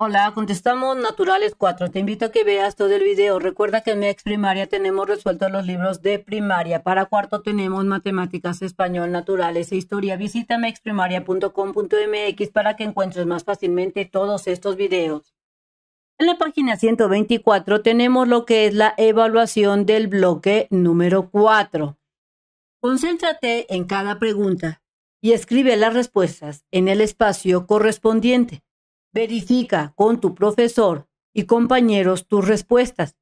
Hola, contestamos Naturales 4. Te invito a que veas todo el video. Recuerda que en Mex primaria tenemos resueltos los libros de primaria. Para cuarto tenemos matemáticas, español, naturales e historia. Visita mexprimaria.com.mx para que encuentres más fácilmente todos estos videos. En la página 124 tenemos lo que es la evaluación del bloque número 4. Concéntrate en cada pregunta y escribe las respuestas en el espacio correspondiente. Verifica con tu profesor y compañeros tus respuestas.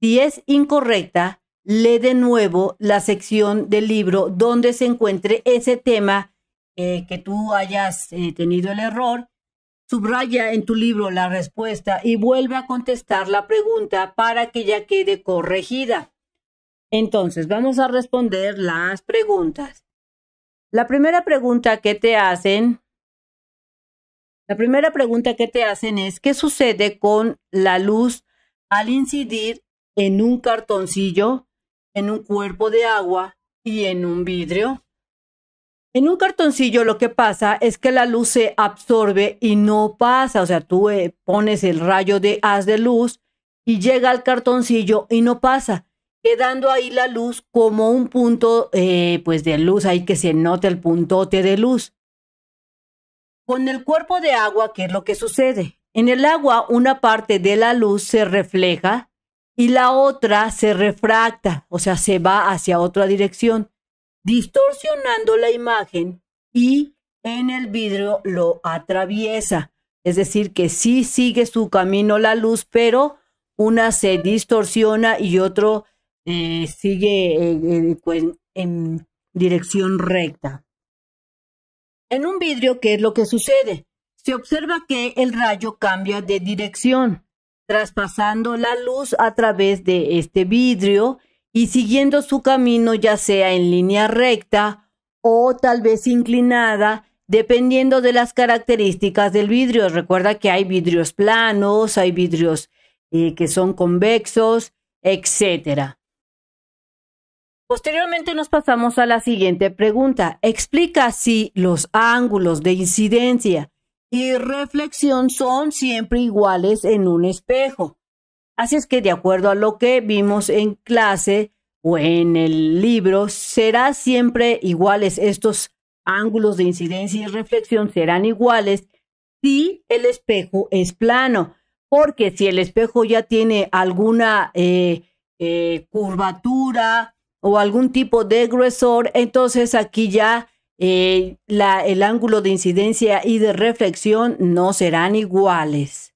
Si es incorrecta, lee de nuevo la sección del libro donde se encuentre ese tema eh, que tú hayas eh, tenido el error. Subraya en tu libro la respuesta y vuelve a contestar la pregunta para que ya quede corregida. Entonces, vamos a responder las preguntas. La primera pregunta que te hacen la primera pregunta que te hacen es, ¿qué sucede con la luz al incidir en un cartoncillo, en un cuerpo de agua y en un vidrio? En un cartoncillo lo que pasa es que la luz se absorbe y no pasa, o sea, tú eh, pones el rayo de haz de luz y llega al cartoncillo y no pasa, quedando ahí la luz como un punto, eh, pues de luz, ahí que se note el puntote de luz. Con el cuerpo de agua, ¿qué es lo que sucede? En el agua una parte de la luz se refleja y la otra se refracta, o sea, se va hacia otra dirección, distorsionando la imagen y en el vidrio lo atraviesa. Es decir, que sí sigue su camino la luz, pero una se distorsiona y otro eh, sigue eh, eh, pues, en dirección recta. En un vidrio, ¿qué es lo que sucede? Se observa que el rayo cambia de dirección, traspasando la luz a través de este vidrio y siguiendo su camino ya sea en línea recta o tal vez inclinada, dependiendo de las características del vidrio. Recuerda que hay vidrios planos, hay vidrios eh, que son convexos, etcétera. Posteriormente nos pasamos a la siguiente pregunta. Explica si los ángulos de incidencia y reflexión son siempre iguales en un espejo. Así es que de acuerdo a lo que vimos en clase o en el libro, será siempre iguales estos ángulos de incidencia y reflexión serán iguales si el espejo es plano, porque si el espejo ya tiene alguna eh, eh, curvatura, o algún tipo de gruesor, entonces aquí ya eh, el ángulo de incidencia y de reflexión no serán iguales.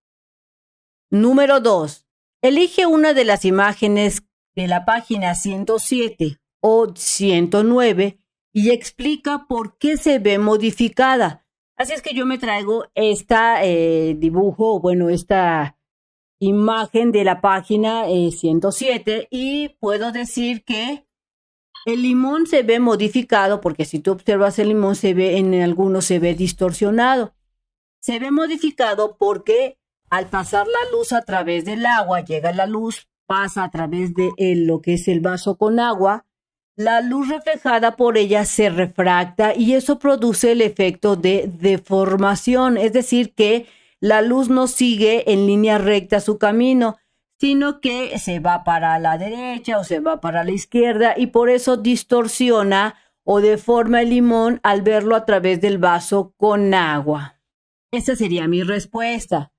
Número 2. Elige una de las imágenes de la página 107 o 109 y explica por qué se ve modificada. Así es que yo me traigo esta eh, dibujo, bueno, esta imagen de la página 107 eh, y puedo decir que el limón se ve modificado porque si tú observas el limón se ve en algunos se ve distorsionado. Se ve modificado porque al pasar la luz a través del agua, llega la luz, pasa a través de eh, lo que es el vaso con agua, la luz reflejada por ella se refracta y eso produce el efecto de deformación, es decir, que la luz no sigue en línea recta su camino, sino que se va para la derecha o se va para la izquierda y por eso distorsiona o deforma el limón al verlo a través del vaso con agua. Esa sería mi respuesta.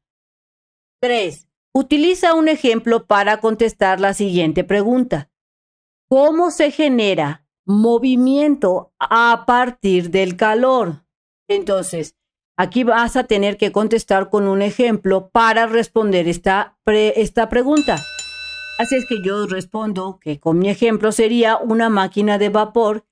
3. Utiliza un ejemplo para contestar la siguiente pregunta. ¿Cómo se genera movimiento a partir del calor? Entonces, Aquí vas a tener que contestar con un ejemplo para responder esta, esta pregunta. Así es que yo respondo que con mi ejemplo sería una máquina de vapor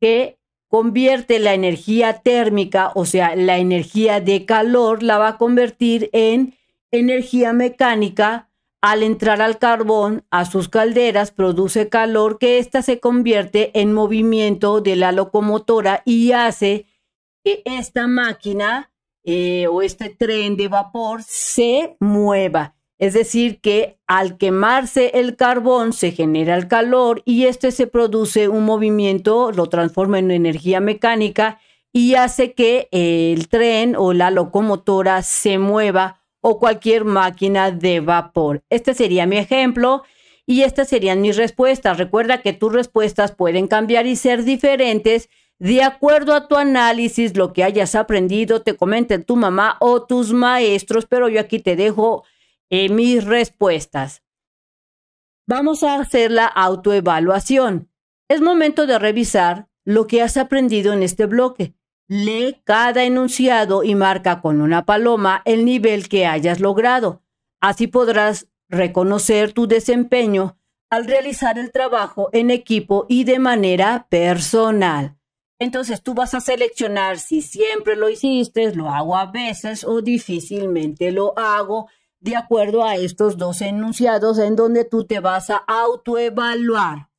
que convierte la energía térmica, o sea, la energía de calor, la va a convertir en energía mecánica al entrar al carbón a sus calderas, produce calor que ésta se convierte en movimiento de la locomotora y hace que esta máquina eh, o este tren de vapor se mueva. Es decir, que al quemarse el carbón se genera el calor y este se produce un movimiento, lo transforma en energía mecánica y hace que el tren o la locomotora se mueva o cualquier máquina de vapor. Este sería mi ejemplo y estas serían mis respuestas. Recuerda que tus respuestas pueden cambiar y ser diferentes de acuerdo a tu análisis, lo que hayas aprendido, te comenten tu mamá o tus maestros, pero yo aquí te dejo eh, mis respuestas. Vamos a hacer la autoevaluación. Es momento de revisar lo que has aprendido en este bloque. Lee cada enunciado y marca con una paloma el nivel que hayas logrado. Así podrás reconocer tu desempeño al realizar el trabajo en equipo y de manera personal. Entonces tú vas a seleccionar si siempre lo hiciste, lo hago a veces o difícilmente lo hago, de acuerdo a estos dos enunciados en donde tú te vas a autoevaluar.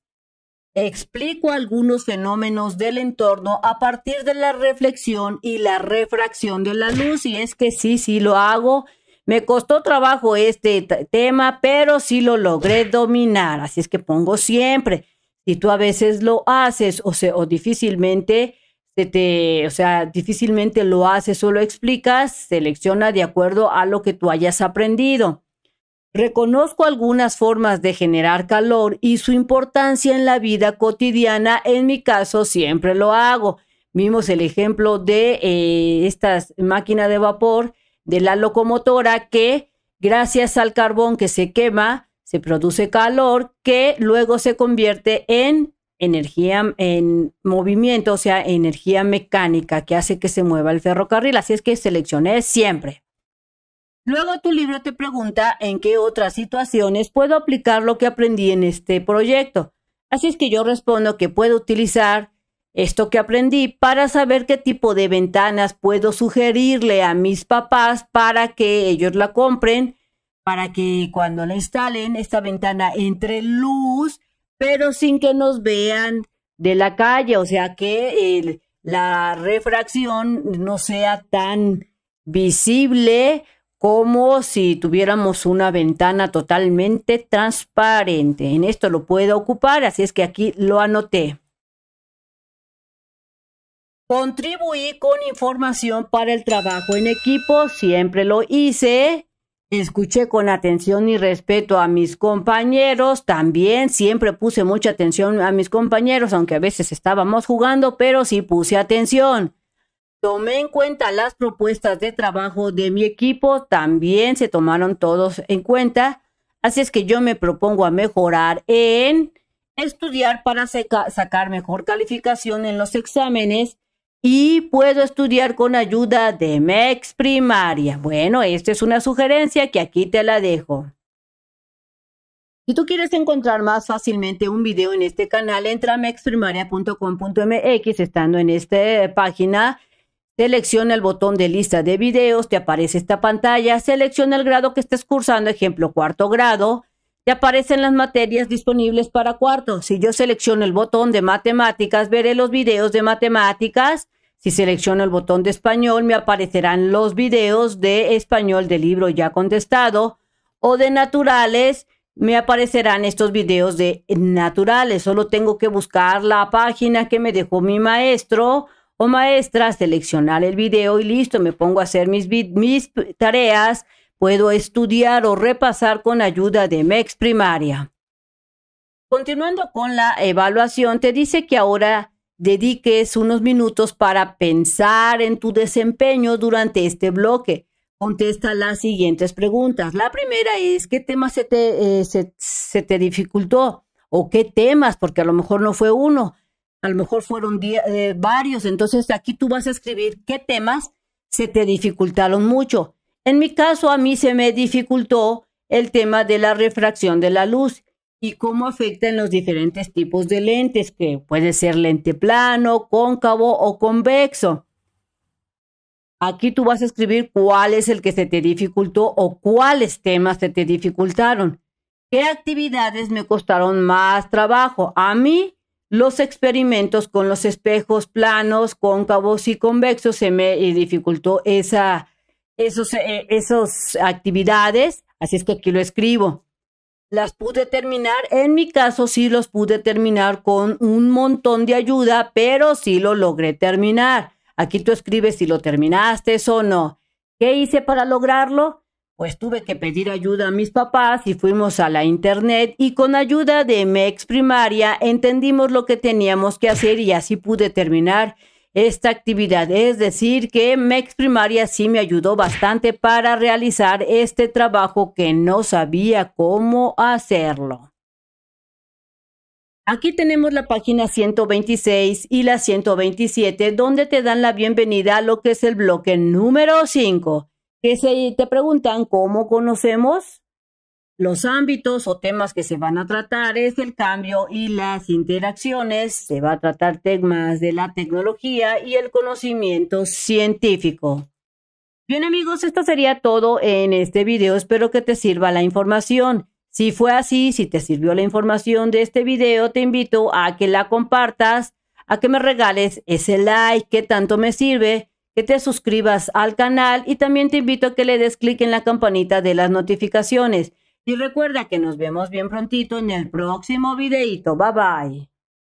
Explico algunos fenómenos del entorno a partir de la reflexión y la refracción de la luz y es que sí, sí lo hago. Me costó trabajo este tema, pero sí lo logré dominar, así es que pongo siempre. Si tú a veces lo haces o, o difícilmente te, o sea, difícilmente lo haces o lo explicas, selecciona de acuerdo a lo que tú hayas aprendido. Reconozco algunas formas de generar calor y su importancia en la vida cotidiana. En mi caso, siempre lo hago. Vimos el ejemplo de eh, esta máquina de vapor de la locomotora que, gracias al carbón que se quema, se produce calor que luego se convierte en energía en movimiento, o sea, energía mecánica que hace que se mueva el ferrocarril. Así es que seleccioné siempre. Luego tu libro te pregunta en qué otras situaciones puedo aplicar lo que aprendí en este proyecto. Así es que yo respondo que puedo utilizar esto que aprendí para saber qué tipo de ventanas puedo sugerirle a mis papás para que ellos la compren para que cuando la instalen esta ventana entre luz, pero sin que nos vean de la calle, o sea que la refracción no sea tan visible como si tuviéramos una ventana totalmente transparente. En esto lo puedo ocupar, así es que aquí lo anoté. Contribuí con información para el trabajo en equipo, siempre lo hice. Escuché con atención y respeto a mis compañeros, también siempre puse mucha atención a mis compañeros, aunque a veces estábamos jugando, pero sí puse atención. Tomé en cuenta las propuestas de trabajo de mi equipo, también se tomaron todos en cuenta, así es que yo me propongo a mejorar en estudiar para sacar mejor calificación en los exámenes y puedo estudiar con ayuda de MEX primaria. Bueno, esta es una sugerencia que aquí te la dejo. Si tú quieres encontrar más fácilmente un video en este canal, entra a mexprimaria.com.mx estando en esta página. Selecciona el botón de lista de videos, te aparece esta pantalla, selecciona el grado que estés cursando, ejemplo cuarto grado, y aparecen las materias disponibles para cuarto. Si yo selecciono el botón de matemáticas, veré los videos de matemáticas. Si selecciono el botón de español, me aparecerán los videos de español del libro ya contestado o de naturales. Me aparecerán estos videos de naturales. Solo tengo que buscar la página que me dejó mi maestro o maestra, seleccionar el video y listo. Me pongo a hacer mis, mis tareas Puedo estudiar o repasar con ayuda de MEX primaria. Continuando con la evaluación, te dice que ahora dediques unos minutos para pensar en tu desempeño durante este bloque. Contesta las siguientes preguntas. La primera es, ¿qué temas se te, eh, se, te dificultó? ¿O qué temas? Porque a lo mejor no fue uno, a lo mejor fueron eh, varios. Entonces aquí tú vas a escribir qué temas se te dificultaron mucho. En mi caso, a mí se me dificultó el tema de la refracción de la luz y cómo afectan los diferentes tipos de lentes, que puede ser lente plano, cóncavo o convexo. Aquí tú vas a escribir cuál es el que se te dificultó o cuáles temas se te dificultaron. ¿Qué actividades me costaron más trabajo? A mí, los experimentos con los espejos planos, cóncavos y convexos se me dificultó esa esos, eh, esos actividades, así es que aquí lo escribo. Las pude terminar, en mi caso sí los pude terminar con un montón de ayuda, pero sí lo logré terminar. Aquí tú escribes si lo terminaste o no. ¿Qué hice para lograrlo? Pues tuve que pedir ayuda a mis papás y fuimos a la internet y con ayuda de MEX primaria entendimos lo que teníamos que hacer y así pude terminar esta actividad. Es decir, que MEX Primaria sí me ayudó bastante para realizar este trabajo que no sabía cómo hacerlo. Aquí tenemos la página 126 y la 127, donde te dan la bienvenida a lo que es el bloque número 5, que se te preguntan cómo conocemos los ámbitos o temas que se van a tratar es el cambio y las interacciones. Se va a tratar temas de la tecnología y el conocimiento científico. Bien amigos, esto sería todo en este video. Espero que te sirva la información. Si fue así, si te sirvió la información de este video, te invito a que la compartas, a que me regales ese like que tanto me sirve, que te suscribas al canal y también te invito a que le des clic en la campanita de las notificaciones. Y recuerda que nos vemos bien prontito en el próximo videito. Bye bye.